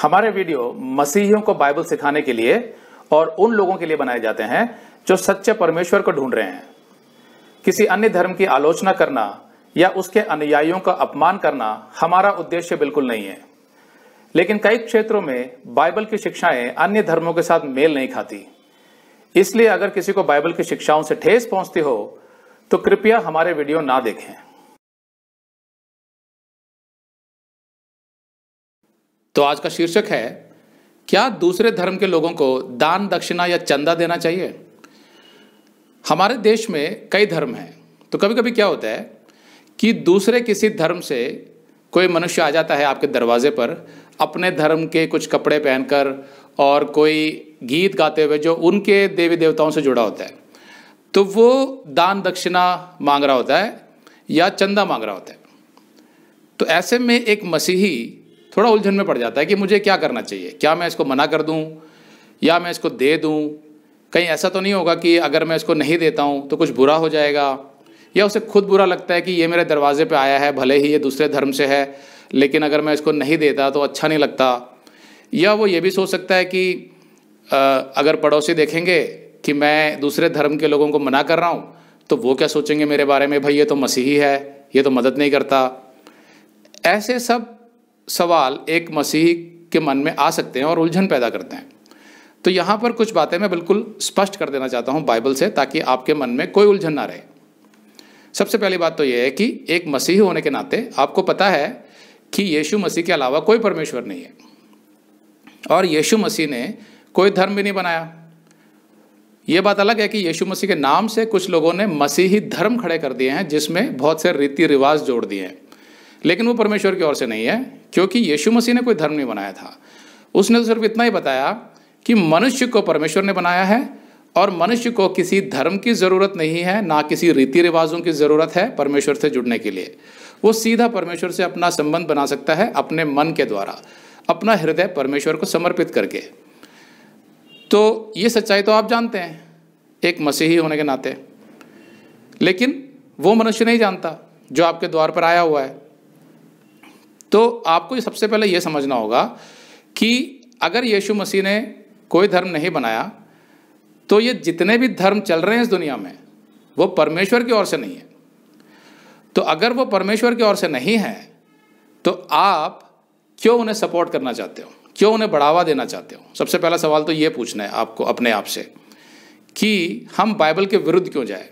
हमारे वीडियो मसीहियों को बाइबल सिखाने के लिए और उन लोगों के लिए बनाए जाते हैं जो सच्चे परमेश्वर को ढूंढ रहे हैं किसी अन्य धर्म की आलोचना करना या उसके अनुयायियों का अपमान करना हमारा उद्देश्य बिल्कुल नहीं है लेकिन कई क्षेत्रों में बाइबल की शिक्षाएं अन्य धर्मों के साथ मेल नहीं खाती इसलिए अगर किसी को बाइबल की शिक्षाओं से ठेस पहुंचती हो तो कृपया हमारे वीडियो ना देखें तो आज का शीर्षक है क्या दूसरे धर्म के लोगों को दान दक्षिणा या चंदा देना चाहिए हमारे देश में कई धर्म हैं तो कभी कभी क्या होता है कि दूसरे किसी धर्म से कोई मनुष्य आ जाता है आपके दरवाजे पर अपने धर्म के कुछ कपड़े पहनकर और कोई गीत गाते हुए जो उनके देवी देवताओं से जुड़ा होता है तो वो दान दक्षिणा मांग रहा होता है या चंदा मांग रहा होता है तो ऐसे में एक मसीही थोड़ा उलझन में पड़ जाता है कि मुझे क्या करना चाहिए क्या मैं इसको मना कर दूँ या मैं इसको दे दूँ कहीं ऐसा तो नहीं होगा कि अगर मैं इसको नहीं देता हूँ तो कुछ बुरा हो जाएगा या उसे खुद बुरा लगता है कि ये मेरे दरवाजे पर आया है भले ही ये दूसरे धर्म से है लेकिन अगर मैं इसको नहीं देता तो अच्छा नहीं लगता या वो ये भी सोच सकता है कि आ, अगर पड़ोसी देखेंगे कि मैं दूसरे धर्म के लोगों को मना कर रहा हूँ तो वो क्या सोचेंगे मेरे बारे में भाई ये तो मसीही है ये तो मदद नहीं करता ऐसे सब सवाल एक मसीही के मन में आ सकते हैं और उलझन पैदा करते हैं तो यहाँ पर कुछ बातें मैं बिल्कुल स्पष्ट कर देना चाहता हूँ बाइबल से ताकि आपके मन में कोई उलझन ना रहे सबसे पहली बात तो यह है कि एक मसीह होने के नाते आपको पता है कि यीशु मसीह के अलावा कोई परमेश्वर नहीं है और यीशु मसीह ने कोई धर्म भी नहीं बनाया ये बात अलग है कि यीशु मसीह के नाम से कुछ लोगों ने मसीही धर्म खड़े कर दिए हैं जिसमें बहुत से रीति रिवाज जोड़ दिए हैं लेकिन वो परमेश्वर की ओर से नहीं है क्योंकि यीशु मसीह ने कोई धर्म नहीं बनाया था उसने तो सिर्फ इतना ही बताया कि मनुष्य को परमेश्वर ने बनाया है और मनुष्य को किसी धर्म की ज़रूरत नहीं है ना किसी रीति रिवाजों की ज़रूरत है परमेश्वर से जुड़ने के लिए वो सीधा परमेश्वर से अपना संबंध बना सकता है अपने मन के द्वारा अपना हृदय परमेश्वर को समर्पित करके तो ये सच्चाई तो आप जानते हैं एक मसीही होने के नाते लेकिन वो मनुष्य नहीं जानता जो आपके द्वार पर आया हुआ है तो आपको सबसे पहले ये समझना होगा कि अगर यीशु मसीह ने कोई धर्म नहीं बनाया तो ये जितने भी धर्म चल रहे हैं इस दुनिया में वो परमेश्वर की ओर से नहीं है तो अगर वो परमेश्वर की ओर से नहीं है तो आप क्यों उन्हें सपोर्ट करना चाहते हो क्यों उन्हें बढ़ावा देना चाहते हो सबसे पहला सवाल तो ये पूछना है आपको अपने आप से कि हम बाइबल के विरुद्ध क्यों जाए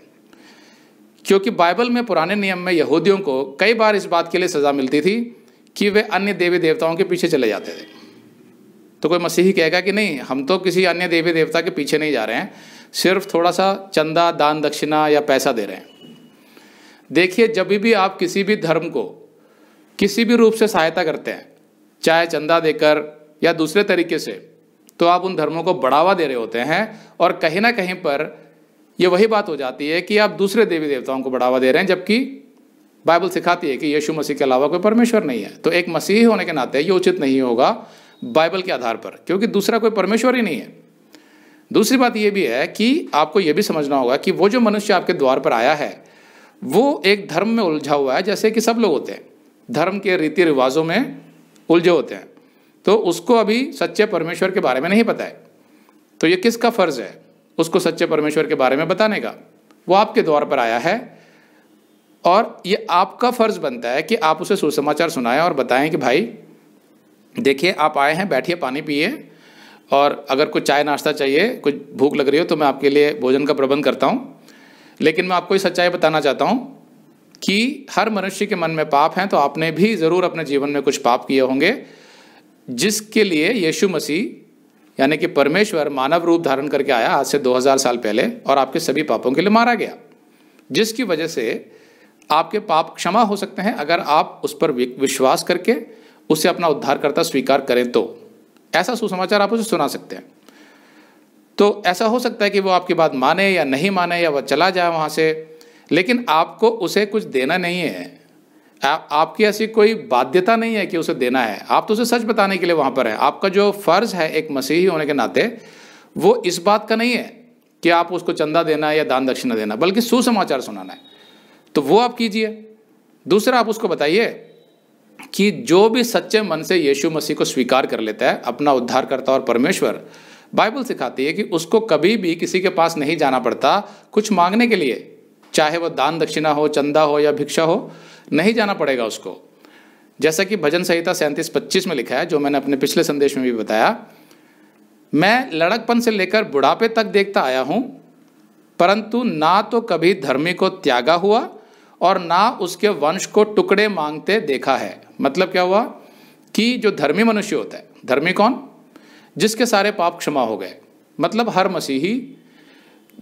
क्योंकि बाइबल में पुराने नियम में यहूदियों को कई बार इस बात के लिए सज़ा मिलती थी कि वे अन्य देवी देवताओं के पीछे चले जाते थे तो कोई मसीही कहेगा कि नहीं हम तो किसी अन्य देवी देवता के पीछे नहीं जा रहे हैं सिर्फ थोड़ा सा चंदा दान दक्षिणा या पैसा दे रहे हैं देखिए जब भी आप किसी भी धर्म को किसी भी रूप से सहायता करते हैं चाहे चंदा देकर या दूसरे तरीके से तो आप उन धर्मों को बढ़ावा दे रहे होते हैं और कहीं ना कहीं पर यह वही बात हो जाती है कि आप दूसरे देवी देवताओं को बढ़ावा दे रहे हैं जबकि बाइबल सिखाती है कि यीशु मसीह के अलावा कोई परमेश्वर नहीं है तो एक मसीही होने के नाते ये उचित नहीं होगा बाइबल के आधार पर क्योंकि दूसरा कोई परमेश्वर ही नहीं है दूसरी बात यह भी है कि आपको यह भी समझना होगा कि वो जो मनुष्य आपके द्वार पर आया है वो एक धर्म में उलझा हुआ है जैसे कि सब लोग होते हैं धर्म के रीति रिवाजों में उलझे होते हैं तो उसको अभी सच्चे परमेश्वर के बारे में नहीं पता है तो ये किसका फर्ज है उसको सच्चे परमेश्वर के बारे में बताने का वो आपके द्वार पर आया है और ये आपका फ़र्ज बनता है कि आप उसे सुसमाचार सुनाएं और बताएं कि भाई देखिए आप आए हैं बैठिए पानी पिए और अगर कुछ चाय नाश्ता चाहिए कुछ भूख लग रही हो तो मैं आपके लिए भोजन का प्रबंध करता हूँ लेकिन मैं आपको ये सच्चाई बताना चाहता हूँ कि हर मनुष्य के मन में पाप हैं तो आपने भी ज़रूर अपने जीवन में कुछ पाप किए होंगे जिसके लिए यीशु मसीह यानी कि परमेश्वर मानव रूप धारण करके आया आज से 2000 साल पहले और आपके सभी पापों के लिए मारा गया जिसकी वजह से आपके पाप क्षमा हो सकते हैं अगर आप उस पर विश्वास करके उससे अपना उद्धारकर्ता स्वीकार करें तो ऐसा सुसमाचार आप उसे सुना सकते हैं तो ऐसा हो सकता है कि वो आपकी बात माने या नहीं माने या वह चला जाए वहाँ से लेकिन आपको उसे कुछ देना नहीं है आ, आपकी ऐसी कोई बाध्यता नहीं है कि उसे देना है आप तो उसे सच बताने के लिए वहाँ पर हैं आपका जो फ़र्ज़ है एक मसीही होने के नाते वो इस बात का नहीं है कि आप उसको चंदा देना या दान दक्षिणा देना बल्कि सुसमाचार सुनाना है तो वो आप कीजिए दूसरा आप उसको बताइए कि जो भी सच्चे मन से यीशु मसीह को स्वीकार कर लेता है अपना उद्धारकर्ता और परमेश्वर बाइबल सिखाती है कि उसको कभी भी किसी के पास नहीं जाना पड़ता कुछ मांगने के लिए चाहे वह दान दक्षिणा हो चंदा हो या भिक्षा हो नहीं जाना पड़ेगा उसको जैसा कि भजन संहिता सैंतीस पच्चीस में लिखा है जो मैंने अपने पिछले संदेश में भी बताया मैं लड़कपन से लेकर बुढ़ापे तक देखता आया हूँ परंतु ना तो कभी धर्मी को त्यागा हुआ और ना उसके वंश को टुकड़े मांगते देखा है मतलब क्या हुआ कि जो धर्मी मनुष्य होता है धर्मी कौन जिसके सारे पाप क्षमा हो गए मतलब हर मसीही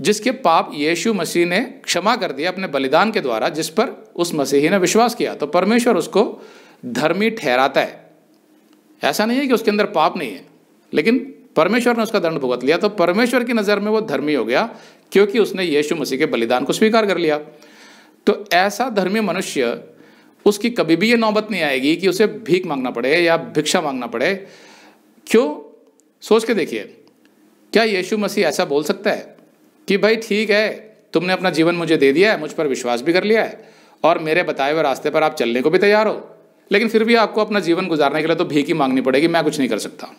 जिसके पाप यीशु मसीह ने क्षमा कर दिया अपने बलिदान के द्वारा जिस पर उस मसीही ने विश्वास किया तो परमेश्वर उसको धर्मी ठहराता है ऐसा नहीं है कि उसके अंदर पाप नहीं है लेकिन परमेश्वर ने उसका दंड भुगत लिया तो परमेश्वर की नज़र में वो धर्मी हो गया क्योंकि उसने यीशु मसीह के बलिदान को स्वीकार कर लिया तो ऐसा धर्मी मनुष्य उसकी कभी भी ये नौबत नहीं आएगी कि उसे भीख मांगना पड़े या भिक्षा मांगना पड़े क्यों सोच के देखिए क्या यीशु मसीह ऐसा बोल सकता है कि भाई ठीक है तुमने अपना जीवन मुझे दे दिया है मुझ पर विश्वास भी कर लिया है और मेरे बताए हुए रास्ते पर आप चलने को भी तैयार हो लेकिन फिर भी आपको अपना जीवन गुजारने के लिए तो भीख ही मांगनी पड़ेगी मैं कुछ नहीं कर सकता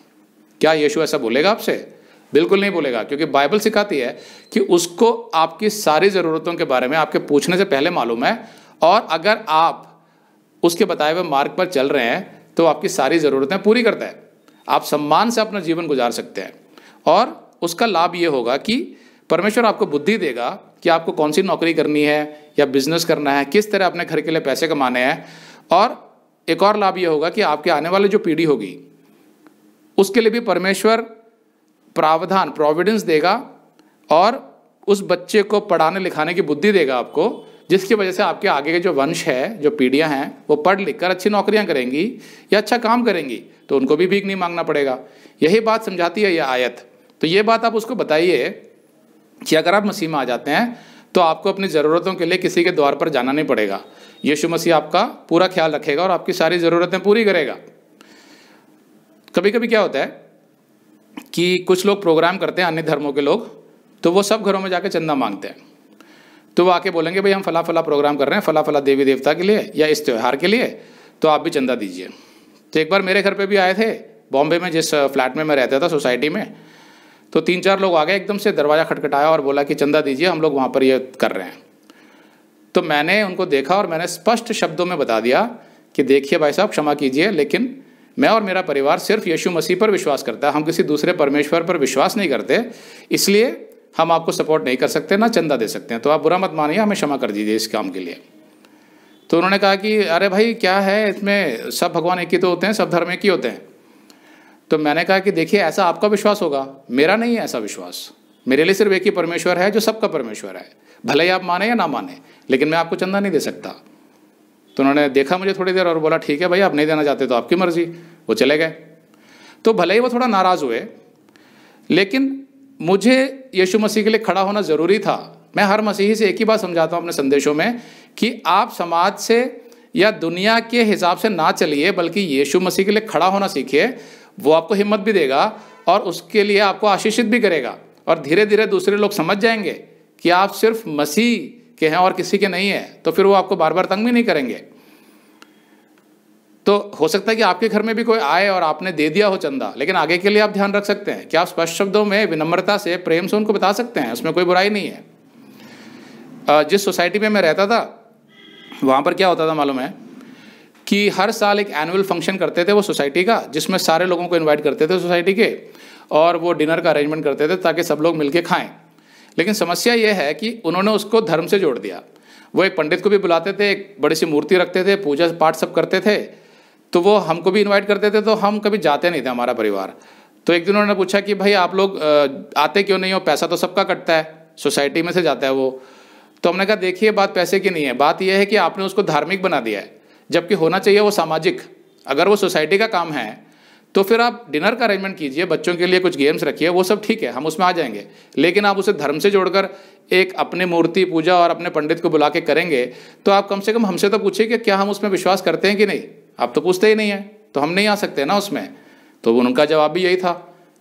क्या यीशु ऐसा बोलेगा आपसे बिल्कुल नहीं बोलेगा क्योंकि बाइबल सिखाती है कि उसको आपकी सारी ज़रूरतों के बारे में आपके पूछने से पहले मालूम है और अगर आप उसके बताए हुए मार्ग पर चल रहे हैं तो आपकी सारी ज़रूरतें पूरी करता है आप सम्मान से अपना जीवन गुजार सकते हैं और उसका लाभ ये होगा कि परमेश्वर आपको बुद्धि देगा कि आपको कौन सी नौकरी करनी है या बिजनेस करना है किस तरह अपने घर के लिए पैसे कमाने हैं और एक और लाभ ये होगा कि आपके आने वाले जो पीढ़ी होगी उसके लिए भी परमेश्वर प्रावधान प्रोविडेंस देगा और उस बच्चे को पढ़ाने लिखाने की बुद्धि देगा आपको जिसकी वजह से आपके आगे के जो वंश है जो पीढ़ियाँ हैं वो पढ़ लिख कर अच्छी नौकरियाँ करेंगी या अच्छा काम करेंगी तो उनको भी भीख नहीं मांगना पड़ेगा यही बात समझाती है यह आयत तो ये बात आप उसको बताइए कि अगर आप मसीह में आ जाते हैं तो आपको अपनी ज़रूरतों के लिए किसी के द्वार पर जाना नहीं पड़ेगा यीशु मसीह आपका पूरा ख्याल रखेगा और आपकी सारी ज़रूरतें पूरी करेगा कभी कभी क्या होता है कि कुछ लोग प्रोग्राम करते हैं अन्य धर्मों के लोग तो वो सब घरों में जाके चंदा मांगते हैं तो वो आके बोलेंगे भाई हम फला फला प्रोग्राम कर रहे हैं फला फला देवी देवता के लिए या इस त्यौहार के लिए तो आप भी चंदा दीजिए तो एक बार मेरे घर पर भी आए थे बॉम्बे में जिस फ्लैट में मैं रहता था सोसाइटी में तो तीन चार लोग आ गए एकदम से दरवाज़ा खटखटाया और बोला कि चंदा दीजिए हम लोग वहाँ पर ये कर रहे हैं तो मैंने उनको देखा और मैंने स्पष्ट शब्दों में बता दिया कि देखिए भाई साहब क्षमा कीजिए लेकिन मैं और मेरा परिवार सिर्फ यीशु मसीह पर विश्वास करता है हम किसी दूसरे परमेश्वर पर विश्वास नहीं करते इसलिए हम आपको सपोर्ट नहीं कर सकते ना चंदा दे सकते हैं तो आप बुरा मत मानिए हमें क्षमा कर दीजिए इस काम के लिए तो उन्होंने कहा कि अरे भाई क्या है इसमें सब भगवान एक ही तो होते हैं सब धर्म एक ही होते हैं तो मैंने कहा कि देखिए ऐसा आपका विश्वास होगा मेरा नहीं है ऐसा विश्वास मेरे लिए सिर्फ एक ही परमेश्वर है जो सबका परमेश्वर है भले ही आप माने या ना माने लेकिन मैं आपको चंदा नहीं दे सकता तो उन्होंने देखा मुझे थोड़ी देर और बोला ठीक है भाई आप नहीं देना चाहते तो आपकी मर्ज़ी वो चले गए तो भले ही वो थोड़ा नाराज़ हुए लेकिन मुझे यीशु मसीह के लिए खड़ा होना ज़रूरी था मैं हर मसीही से एक ही बात समझाता हूँ अपने संदेशों में कि आप समाज से या दुनिया के हिसाब से ना चलिए बल्कि यीशु मसीह के लिए खड़ा होना सीखिए वो आपको हिम्मत भी देगा और उसके लिए आपको आशीषित भी करेगा और धीरे धीरे दूसरे लोग समझ जाएंगे कि आप सिर्फ मसीह के हैं और किसी के नहीं है तो फिर वो आपको बार बार तंग भी नहीं करेंगे तो हो सकता है कि आपके घर में भी कोई आए और आपने दे दिया हो चंदा लेकिन आगे के लिए आप ध्यान रख सकते हैं क्या आप स्पष्ट शब्दों में विनम्रता से प्रेम से उनको बता सकते हैं उसमें कोई बुराई नहीं है जिस सोसाइटी में मैं रहता था वहां पर क्या होता था मालूम है कि हर साल एक एनुअल फंक्शन करते थे वो सोसाइटी का जिसमें सारे लोगों को इन्वाइट करते थे सोसाइटी के और वो डिनर का अरेंजमेंट करते थे ताकि सब लोग मिलके खाएं लेकिन समस्या ये है कि उन्होंने उसको धर्म से जोड़ दिया वो एक पंडित को भी बुलाते थे एक बड़ी सी मूर्ति रखते थे पूजा पाठ सब करते थे तो वो हमको भी इन्वाइट करते थे तो हम कभी जाते नहीं थे हमारा परिवार तो एक दिन उन्होंने पूछा कि भाई आप लोग आते क्यों नहीं हो पैसा तो सबका कटता है सोसाइटी में से जाता है वो तो हमने कहा देखिए बात पैसे की नहीं है बात यह है कि आपने उसको धार्मिक बना दिया है जबकि होना चाहिए वो सामाजिक अगर वो सोसाइटी का काम है तो फिर आप डिनर का अरेंजमेंट कीजिए बच्चों के लिए कुछ गेम्स रखिए वो सब ठीक है हम उसमें आ जाएंगे लेकिन आप उसे धर्म से जोड़कर एक अपने मूर्ति पूजा और अपने पंडित को बुला के करेंगे तो आप कम से कम हमसे तो पूछिए कि क्या हम उसमें विश्वास करते हैं कि नहीं आप तो पूछते ही नहीं हैं तो हम नहीं आ सकते ना उसमें तो उनका जवाब भी यही था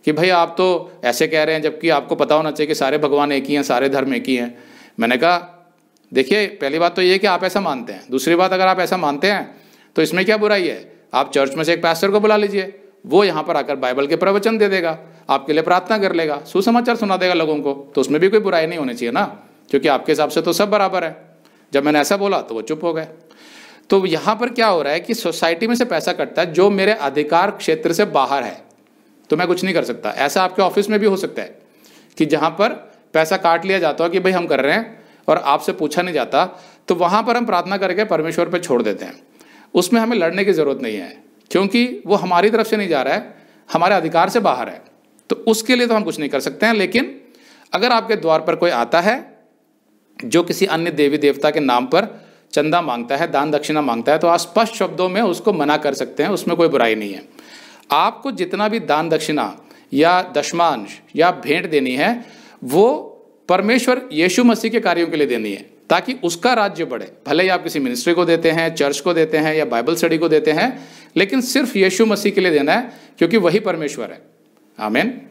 कि भाई आप तो ऐसे कह रहे हैं जबकि आपको पता होना चाहिए कि सारे भगवान एक ही हैं सारे धर्म एक ही हैं मैंने कहा देखिए पहली बात तो ये कि आप ऐसा मानते हैं दूसरी बात अगर आप ऐसा मानते हैं तो इसमें क्या बुराई है आप चर्च में से एक पैस्टर को बुला लीजिए वो यहाँ पर आकर बाइबल के प्रवचन दे देगा आपके लिए प्रार्थना कर लेगा सुसमाचार सुना देगा लोगों को तो उसमें भी कोई बुराई नहीं होनी चाहिए ना क्योंकि आपके हिसाब से तो सब बराबर है जब मैंने ऐसा बोला तो वो चुप हो गए तो यहाँ पर क्या हो रहा है कि सोसाइटी में से पैसा कटता है जो मेरे अधिकार क्षेत्र से बाहर है तो मैं कुछ नहीं कर सकता ऐसा आपके ऑफिस में भी हो सकता है कि जहाँ पर पैसा काट लिया जाता हो कि भाई हम कर रहे हैं और आपसे पूछा नहीं जाता तो वहाँ पर हम प्रार्थना करके परमेश्वर पर छोड़ देते हैं उसमें हमें लड़ने की ज़रूरत नहीं है क्योंकि वो हमारी तरफ से नहीं जा रहा है हमारे अधिकार से बाहर है तो उसके लिए तो हम कुछ नहीं कर सकते हैं लेकिन अगर आपके द्वार पर कोई आता है जो किसी अन्य देवी देवता के नाम पर चंदा मांगता है दान दक्षिणा मांगता है तो आप स्पष्ट शब्दों में उसको मना कर सकते हैं उसमें कोई बुराई नहीं है आपको जितना भी दान दक्षिणा या दशमांश या भेंट देनी है वो परमेश्वर यीशु मसीह के कार्यों के लिए देनी है ताकि उसका राज्य बढ़े भले ही आप किसी मिनिस्ट्री को देते हैं चर्च को देते हैं या बाइबल स्टडी को देते हैं लेकिन सिर्फ यीशु मसीह के लिए देना है क्योंकि वही परमेश्वर है आमेन